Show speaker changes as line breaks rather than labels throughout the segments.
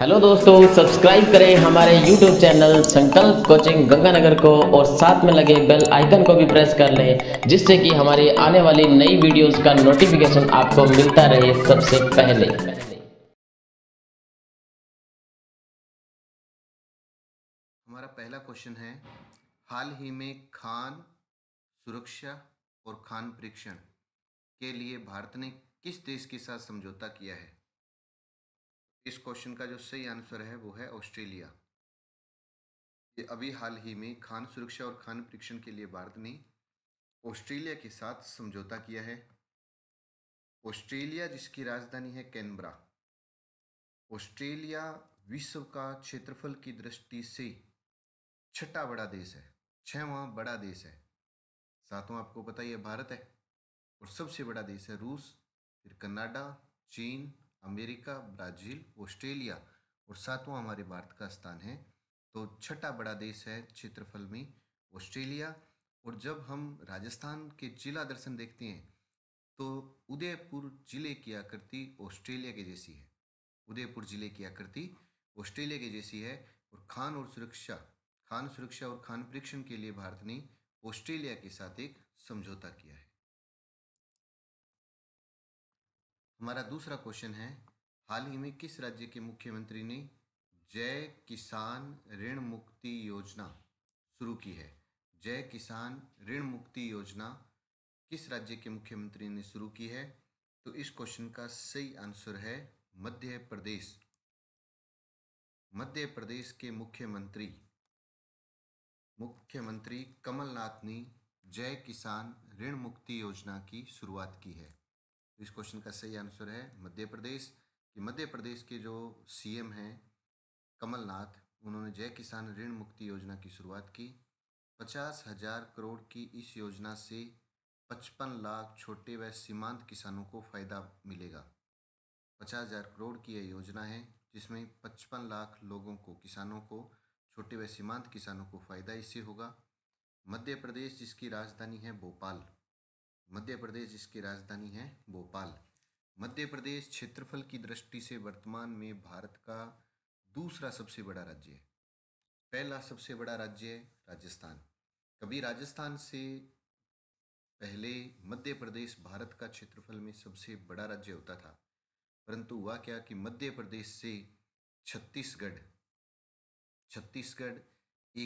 hello दोस्तों subscribe करें हमारे YouTube channel Sankalp coaching Ganganagar को और साथ में लगे बेल आइकन को भी प्रेस कर लें जिससे कि हमारी आने वाली नई वीडियोस का नोटिफिकेशन आपको मिलता रहे सबसे पहले हमारा पहला क्वेश्चन है हाल ही में खान सुरक्षा और खान परीक्षण के लिए भारत ने किस देश के साथ समझौता किया है इस क्वेश्चन का जो सही आंसर है वो है ऑस्ट्रेलिया ये अभी हाल ही में खान सुरक्षा और खान परीक्षण के लिए भारत ने ऑस्ट्रेलिया के साथ समझौता किया है ऑस्ट्रेलिया जिसकी राजधानी है कैनबरा ऑस्ट्रेलिया विश्व का क्षेत्रफल की दृष्टि से छठा बड़ा देश है छवा बड़ा देश है सातवां आपको पता ही है भारत है और सबसे बड़ा देश है रूस फिर कनाडा चीन अमेरिका ब्राज़ील ऑस्ट्रेलिया और सातवां हमारे भारत का स्थान है तो छठा बड़ा देश है क्षेत्रफल में ऑस्ट्रेलिया और जब हम राजस्थान के जिला दर्शन देखते हैं तो उदयपुर जिले की आकृति ऑस्ट्रेलिया के जैसी है उदयपुर जिले की आकृति ऑस्ट्रेलिया के जैसी है और खान और सुरक्षा खान सुरक्षा और खान परीक्षण के लिए भारत ने ऑस्ट्रेलिया के साथ एक समझौता किया है हमारा दूसरा क्वेश्चन है हाल ही में किस राज्य के मुख्यमंत्री ने जय किसान ऋण मुक्ति योजना शुरू की है जय किसान ऋण मुक्ति योजना किस राज्य के मुख्यमंत्री ने शुरू की है तो इस क्वेश्चन का सही आंसर है मध्य प्रदेश मध्य प्रदेश के मुख्यमंत्री मुख्यमंत्री कमलनाथ ने जय किसान ऋण मुक्ति योजना की शुरुआत की है इस क्वेश्चन का सही आंसर है मध्य प्रदेश कि मध्य प्रदेश के जो सीएम हैं कमलनाथ उन्होंने जय किसान ऋण मुक्ति योजना की शुरुआत की पचास हजार करोड़ की इस योजना से पचपन लाख छोटे व सीमांत किसानों को फायदा मिलेगा पचास हजार करोड़ की यह योजना है जिसमें पचपन लाख लोगों को किसानों को छोटे व सीमांत किसानों को फायदा इससे होगा मध्य प्रदेश जिसकी राजधानी है भोपाल मध्य प्रदेश जिसकी राजधानी है भोपाल मध्य प्रदेश क्षेत्रफल की दृष्टि से वर्तमान में भारत का दूसरा सबसे बड़ा राज्य है पहला सबसे बड़ा राज्य राजस्थान कभी राजस्थान से पहले मध्य प्रदेश भारत का क्षेत्रफल में सबसे बड़ा राज्य होता था परंतु हुआ क्या कि मध्य प्रदेश से छत्तीसगढ़ छत्तीसगढ़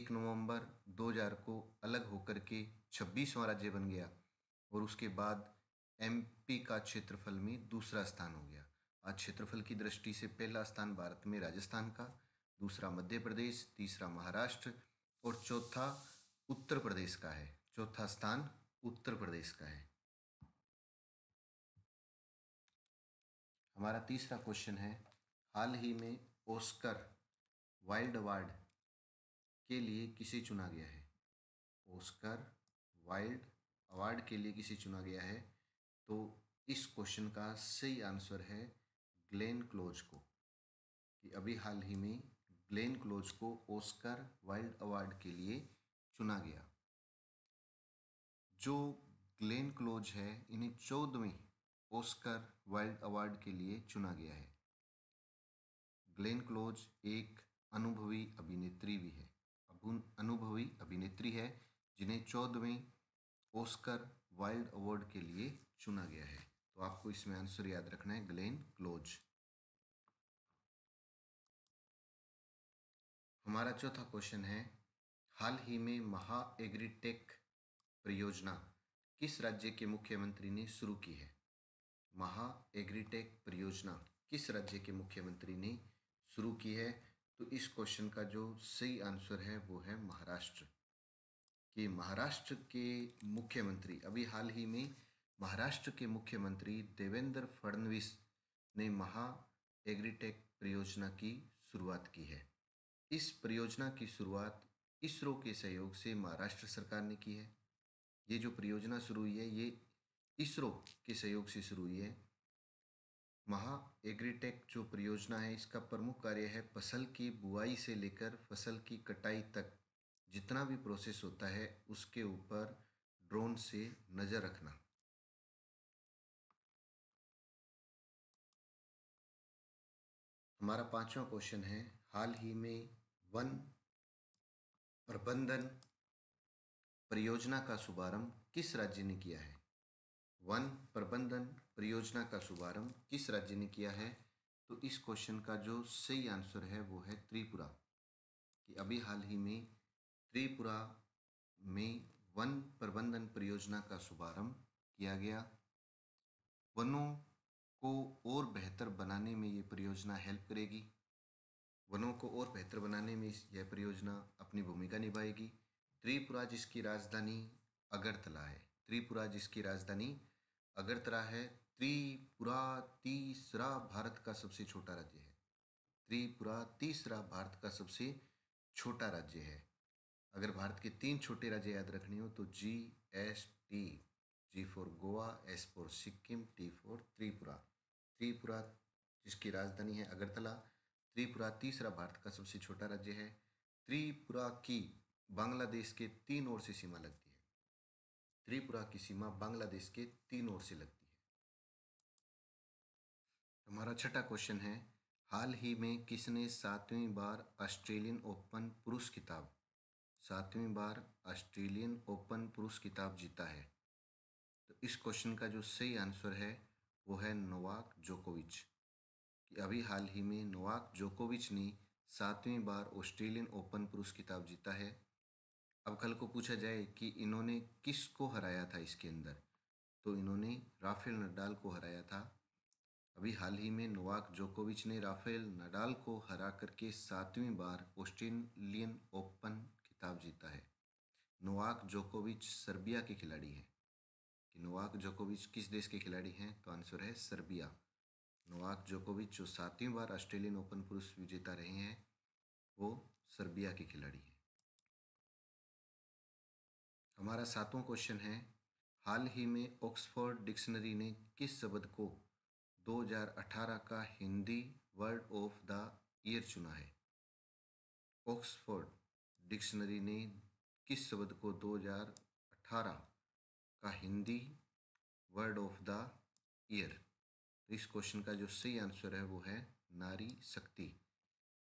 एक नवंबर 2000 को अलग होकर के छब्बीसवां राज्य बन गया और उसके बाद एमपी का क्षेत्रफल में दूसरा स्थान हो गया आज क्षेत्रफल की दृष्टि से पहला स्थान भारत में राजस्थान का दूसरा मध्य प्रदेश तीसरा महाराष्ट्र और चौथा उत्तर प्रदेश का है चौथा स्थान उत्तर प्रदेश का है हमारा तीसरा क्वेश्चन है हाल ही में ओस्कर वाइल्ड अवार्ड के लिए किसे चुना गया है ओस्कर वाइल्ड अवार्ड के लिए किसे चुना गया है तो इस क्वेश्चन का सही आंसर है ग्लेन क्लोज को कि अभी हाल ही में ग्लेन क्लोज को ओस्कर वाइल्ड अवार्ड के लिए चुना गया जो ग्लेन क्लोज है इन्हें चौदहवें ओस्कर वाइल्ड अवार्ड के लिए चुना गया है ग्लेन क्लोज एक अनुभवी अभिनेत्री भी है अनुभवी अभिनेत्री है जिन्हें चौदहवें ओस्कर वाइल्ड अवार्ड के लिए चुना गया है तो आपको इसमें आंसर याद रखना है ग्लेन क्लोज हमारा चौथा क्वेश्चन है हाल ही में महा एग्रीटेक परियोजना किस राज्य के मुख्यमंत्री ने शुरू की है महा एग्रीटेक परियोजना किस राज्य के मुख्यमंत्री ने शुरू की है तो इस क्वेश्चन का जो सही आंसर है वो है महाराष्ट्र कि महाराष्ट्र के मुख्यमंत्री अभी हाल ही में महाराष्ट्र के मुख्यमंत्री देवेंद्र फडणवीस ने महा एग्रीटेक परियोजना की शुरुआत की है इस परियोजना की शुरुआत इसरो के सहयोग से महाराष्ट्र सरकार ने की है ये जो परियोजना शुरू हुई है ये इसरो के सहयोग से शुरू हुई है महा एग्रीटेक जो परियोजना है इसका प्रमुख कार्य है फसल की बुआई से लेकर फसल की कटाई तक जितना भी प्रोसेस होता है उसके ऊपर ड्रोन से नज़र रखना हमारा पांचवा क्वेश्चन है हाल ही में वन प्रबंधन परियोजना का शुभारंभ किस राज्य ने किया है वन प्रबंधन परियोजना का शुभारंभ किस राज्य ने किया है तो इस क्वेश्चन का जो सही आंसर है वो है त्रिपुरा कि अभी हाल ही में त्रिपुरा में वन प्रबंधन परियोजना का शुभारंभ किया गया वनों को और बेहतर बनाने में ये परियोजना हेल्प करेगी वनों को और बेहतर बनाने में यह परियोजना अपनी भूमिका निभाएगी त्रिपुरा जिसकी राजधानी अगरतला है त्रिपुरा जिसकी राजधानी अगरतला है त्रिपुरा तीसरा भारत का सबसे छोटा राज्य है त्रिपुरा तीसरा भारत का सबसे छोटा राज्य है अगर भारत के तीन छोटे राज्य याद रखनी हो तो G S T G for Goa S for Sikkim T for Tripura Tripura जिसकी राजधानी है अगरतला त्रिपुरा तीसरा भारत का सबसे छोटा राज्य है त्रिपुरा की बांग्लादेश के तीन ओर से सीमा लगती है त्रिपुरा की सीमा बांग्लादेश के तीन ओर से लगती है हमारा छठा क्वेश्चन है हाल ही में किसने सातवीं बार ऑस्ट्रेलियन ओपन पुरुष खिताब सातवीं बार ऑस्ट्रेलियन ओपन पुरुष खिताब जीता है तो इस क्वेश्चन का जो सही आंसर है वो है नोवाक जोकोविच कि अभी हाल ही में नोवाक जोकोविच ने सातवीं बार ऑस्ट्रेलियन ओपन पुरुष खिताब जीता है अब कल को पूछा जाए कि इन्होंने किस को हराया था इसके अंदर तो इन्होंने राफेल नडाल को हराया था अभी हाल ही में नोवाक जोकोविच ने राफेल नडाल को हरा करके सातवीं बार ऑस्ट्रेलियन ओपन नोवाक जोकोविच सर्बिया के खिलाड़ी हैं कि नोवाक जोकोविच किस देश के खिलाड़ी हैं तो आंसर है सर्बिया नोवाक जोकोविच जो सातवीं बार ऑस्ट्रेलियन ओपन पुरुष विजेता रहे हैं वो सर्बिया के खिलाड़ी हैं हमारा सातवां क्वेश्चन है हाल ही में ऑक्सफोर्ड डिक्शनरी ने किस शब्द को 2018 का Hindi word of the year चुना है ऑक्सफोर्ड डिक्शनरी ने किस शब्द को 2018 का Hindi word of the year तो इस क्वेश्चन का जो सही आंसर है वो है नारी शक्ति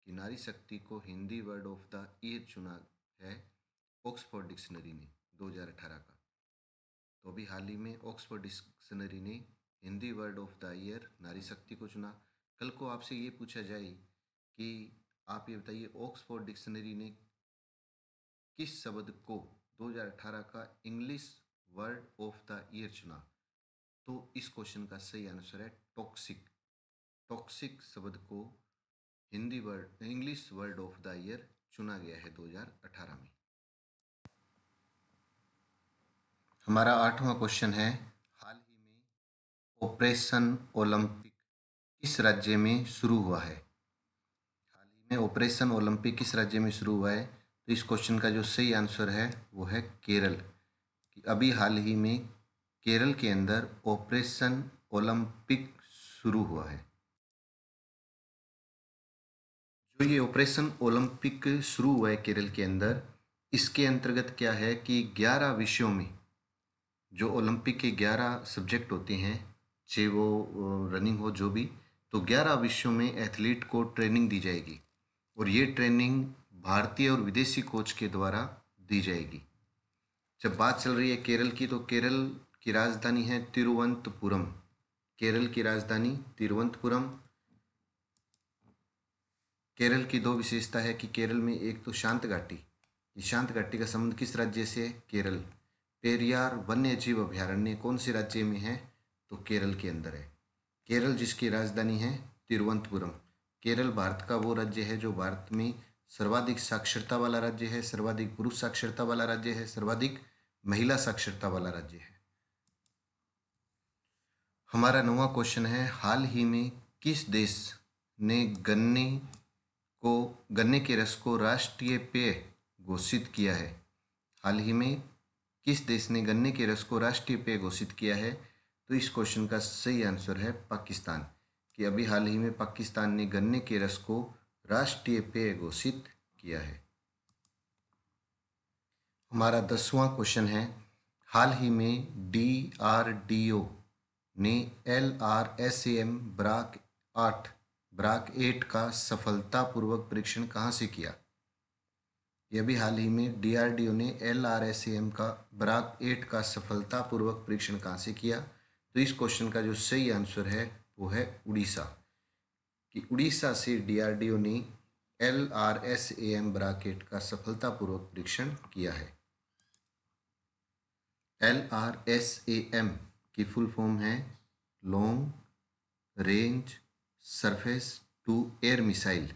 कि नारी शक्ति को Hindi word of the year चुना है ऑक्सफोर्ड डिक्शनरी ने 2018 का तो अभी हाल ही में ऑक्सफोर्ड डिक्शनरी ने Hindi word of the year नारी शक्ति को चुना कल को आपसे ये पूछा जाए कि आप ये बताइए ऑक्सफोर्ड डिक्शनरी ने किस शब्द को 2018 का English word of the year चुना तो इस क्वेश्चन का सही आंसर है टॉक्सिक टॉक्सिक शब्द को Hindi word English word of the year चुना गया है 2018 में हमारा आठवां क्वेश्चन है हाल ही में ऑपरेशन ओलंपिक किस राज्य में शुरू हुआ है हाल ही में ऑपरेशन ओलंपिक किस राज्य में शुरू हुआ है तो इस क्वेश्चन का जो सही आंसर है वो है केरल अभी हाल ही में केरल के अंदर ऑपरेशन ओलंपिक शुरू हुआ है जो ये ऑपरेशन ओलंपिक शुरू हुआ है केरल के अंदर इसके अंतर्गत क्या है कि 11 विषयों में जो ओलंपिक के 11 सब्जेक्ट होते हैं चाहे वो रनिंग हो जो भी तो 11 विषयों में एथलीट को ट्रेनिंग दी जाएगी और ये ट्रेनिंग भारतीय और विदेशी कोच के द्वारा दी जाएगी जब बात चल रही है केरल की तो केरल की राजधानी है तिरुवंतपुरम केरल की राजधानी तिरुवंतपुरम केरल की दो विशेषता है कि केरल में एक तो शांत घाटी इस शांत घाटी का संबंध किस राज्य से है केरल पेरियार वन्य जीव अभ्यारण्य कौन से राज्य में है तो केरल के अंदर है केरल जिसकी राजधानी है तिरुवंतपुरम केरल भारत का वो राज्य है जो भारत में सर्वाधिक साक्षरता वाला राज्य है सर्वाधिक पुरुष साक्षरता वाला राज्य है सर्वाधिक महिला साक्षरता वाला राज्य है हमारा नवा क्वेश्चन है हाल ही में किस देश ने गन्ने को गन्ने के रस को राष्ट्रीय पेय घोषित किया है हाल ही में किस देश ने गन्ने के रस को राष्ट्रीय पेय घोषित किया है तो इस क्वेश्चन का सही आंसर है पाकिस्तान कि अभी हाल ही में पाकिस्तान ने गन्ने के रस को राष्ट्रीय पेय घोषित किया है हमारा दसवां क्वेश्चन है हाल ही में डी आर डी ओ ने एल आर एस एम ब्राक आठ ब्राक एट का सफलतापूर्वक परीक्षण कहाँ से किया यह भी हाल ही में डीआरडीओ ने एल आर एस एम का ब्राक एट का सफलतापूर्वक परीक्षण कहाँ से किया तो इस क्वेश्चन का जो सही आंसर है वो है उड़ीसा कि उड़ीसा से डीआरडीओ ने L R S A M bracket का सफलतापूर्वक परीक्षण किया है L R S A M की फुल फॉर्म है long range surface to air missile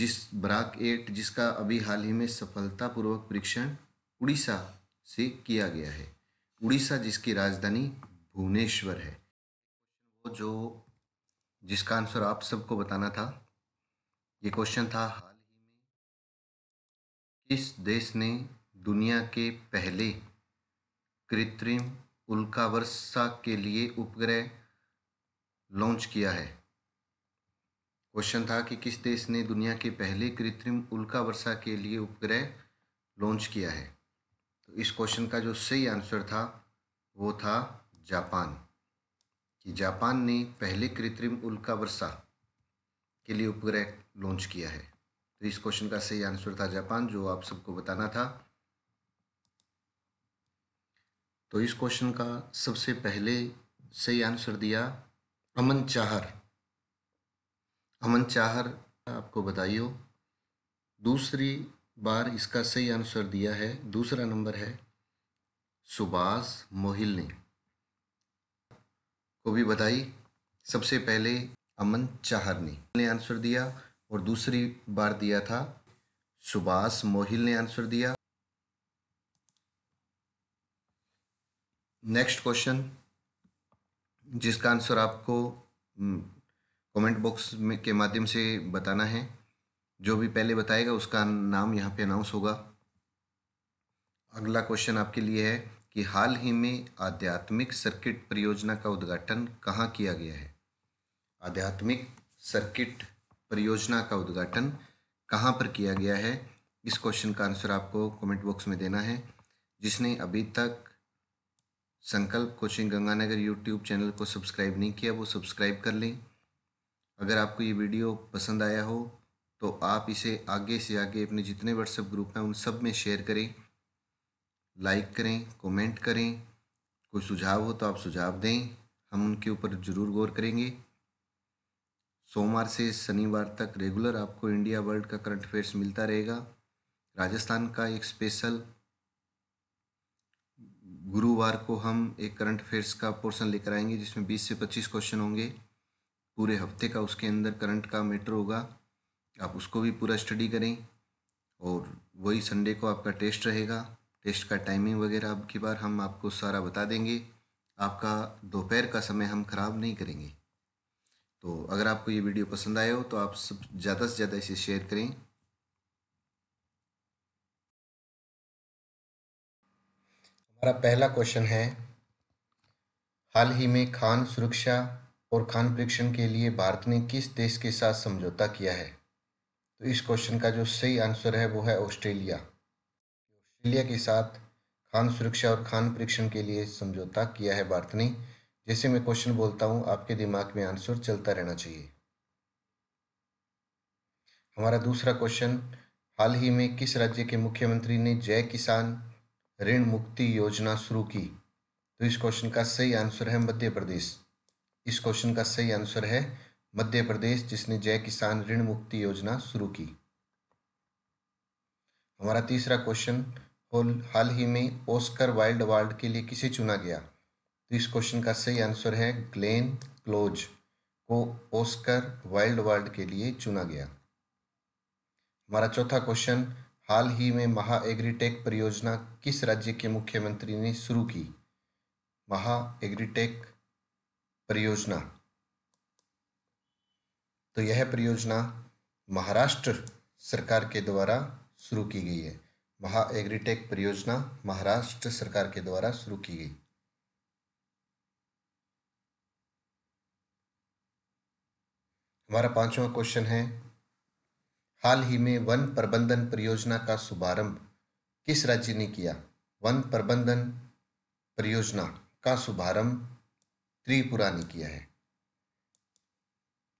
जिस ब्राक एट जिसका अभी हाल ही में सफलतापूर्वक परीक्षण उड़ीसा से किया गया है उड़ीसा जिसकी राजधानी भुवनेश्वर है जो जिसका आंसर आप सबको बताना था ये क्वेश्चन था हाल ही में किस देश ने दुनिया के पहले कृत्रिम उल्का वर्षा के लिए उपग्रह लॉन्च किया है क्वेश्चन था कि किस देश ने दुनिया के पहले कृत्रिम उल्का वर्षा के लिए उपग्रह लॉन्च किया है तो इस क्वेश्चन का जो सही आंसर था वो था जापान कि जापान ने पहले कृत्रिम उल्का वर्षा के लिए उपग्रह लॉन्च किया है तो इस क्वेश्चन का सही आंसर था जापान जो आप सबको बताना था तो इस क्वेश्चन का सबसे पहले सही आंसर दिया अमन चाहर अमन चाहर आपको बताइयो दूसरी बार इसका सही आंसर दिया है दूसरा नंबर है सुभाष मोहिल ने को भी बताई सबसे पहले अमन चाहर ने आंसर दिया और दूसरी बार दिया था सुभाष मोहिल ने आंसर दिया नेक्स्ट क्वेश्चन जिसका आंसर आपको हम्म, कमेंट बॉक्स में के माध्यम से बताना है जो भी पहले बताएगा उसका नाम यहाँ पे अनाउंस होगा अगला क्वेश्चन आपके लिए है कि हाल ही में आध्यात्मिक सर्किट परियोजना का उद्घाटन कहाँ किया गया है आध्यात्मिक सर्किट परियोजना का उद्घाटन कहाँ पर किया गया है इस क्वेश्चन का आंसर आपको कमेंट बॉक्स में देना है जिसने अभी तक Sankalp coaching Ganganagar YouTube channel को सब्सक्राइब नहीं किया वो सब्सक्राइब कर लें अगर आपको ये वीडियो पसंद आया हो तो आप इसे आगे से आगे अपने जितने व्हाट्सएप ग्रुप हैं उन सब में शेयर करें लाइक करें कमेंट करें कोई सुझाव हो तो आप सुझाव दें हम उनके ऊपर ज़रूर गौर करेंगे सोमवार से शनिवार तक रेगुलर आपको इंडिया वर्ल्ड का करंट अफेयर्स मिलता रहेगा राजस्थान का एक स्पेशल गुरुवार को हम एक करंट अफेयर्स का पोर्शन लेकर आएंगे जिसमें 20 से 25 क्वेश्चन होंगे पूरे हफ्ते का उसके अंदर करंट का मैटर होगा आप उसको भी पूरा स्टडी करें और वही संडे को आपका टेस्ट रहेगा टेस्ट का टाइमिंग वगैरह अब की बार हम आपको सारा बता देंगे आपका दोपहर का समय हम ख़राब नहीं करेंगे तो अगर आपको ये वीडियो पसंद आए हो तो आप सब ज़्यादा से ज़्यादा इसे शेयर करें हमारा पहला क्वेश्चन है हाल ही में खान सुरक्षा और खान परीक्षण के लिए भारत ने किस देश के साथ समझौता किया है तो इस क्वेश्चन का जो सही आंसर है वो है ऑस्ट्रेलिया ऑस्ट्रेलिया के साथ खान सुरक्षा और खान परीक्षण के लिए समझौता किया है भारत ने जैसे मैं क्वेश्चन बोलता हूँ आपके दिमाग में आंसर चलता रहना चाहिए हमारा दूसरा क्वेश्चन हाल ही में किस राज्य के मुख्यमंत्री ने जय किसान ऋण मुक्ति योजना शुरू की तो इस क्वेश्चन का सही आंसर है मध्य प्रदेश इस क्वेश्चन का सही आंसर है मध्य प्रदेश जिसने जय किसान ऋण मुक्ति योजना शुरू की हमारा तीसरा क्वेश्चन हाल ही में ओस्कर वाइल्ड अवार्ड के लिए किसे चुना गया तो इस क्वेश्चन का सही आंसर है ग्लेन क्लोज को ओस्कर वाइल्ड अवार्ड के लिए चुना गया हमारा चौथा क्वेश्चन हाल ही में महा एग्रीटेक परियोजना किस राज्य के मुख्यमंत्री ने शुरू की महा एग्रीटेक परियोजना तो यह परियोजना महाराष्ट्र सरकार के द्वारा शुरू की गई है महा एग्रीटेक परियोजना महाराष्ट्र सरकार के द्वारा शुरू की गई हमारा पांचवा क्वेश्चन है हाल ही में वन प्रबंधन परियोजना का शुभारंभ किस राज्य ने किया वन प्रबंधन परियोजना का शुभारंभ त्रिपुरा ने किया है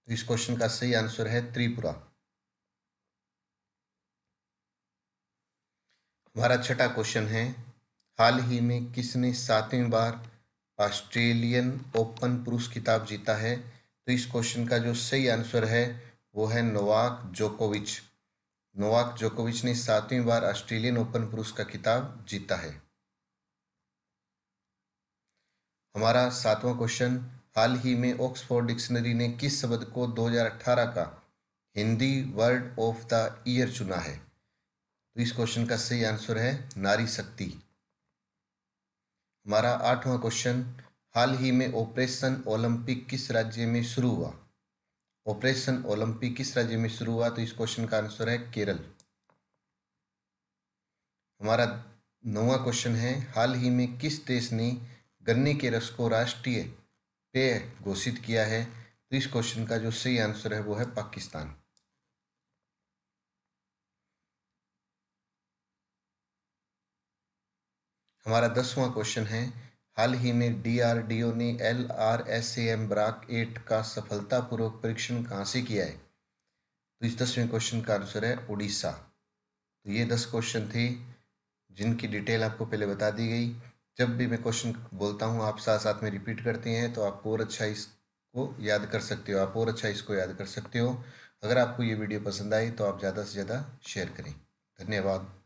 तो इस क्वेश्चन का सही आंसर है त्रिपुरा हमारा छठा क्वेश्चन है हाल ही में किसने सातवीं बार ऑस्ट्रेलियन ओपन पुरुष खिताब जीता है तो इस क्वेश्चन का जो सही आंसर है वो है नोवाक जोकोविच नोवाक जोकोविच ने सातवीं बार ऑस्ट्रेलियन ओपन पुरुष का खिताब जीता है हमारा सातवां क्वेश्चन हाल ही में ऑक्सफोर्ड डिक्शनरी ने किस शब्द को 2018 का Hindi word of the year चुना है तो इस क्वेश्चन का सही आंसर है नारी शक्ति हमारा आठवां क्वेश्चन हाल ही में ऑपरेशन ओलंपिक किस राज्य में शुरू हुआ ऑपरेशन ओलंपिक किस राज्य में शुरू हुआ तो इस क्वेश्चन का आंसर है केरल हमारा नौवा क्वेश्चन है हाल ही में किस देश ने गन्ने के रस को राष्ट्रीय पेय घोषित किया है तो इस क्वेश्चन का जो सही आंसर है वो है पाकिस्तान हमारा दसवां क्वेश्चन है हाल ही में डीआरडीओ ने L R S A M Barack eight का सफलतापूर्वक परीक्षण कहाँ से किया है तो इस दसवें क्वेश्चन का आंसर है उड़ीसा तो ये दस क्वेश्चन थे जिनकी डिटेल आपको पहले बता दी गई जब भी मैं क्वेश्चन बोलता हूँ आप साथ साथ में रिपीट करते हैं तो आप और अच्छा इसको याद कर सकते हो आप और अच्छा इसको याद कर सकते हो अगर आपको ये वीडियो पसंद आई तो आप ज़्यादा से ज़्यादा शेयर करें धन्यवाद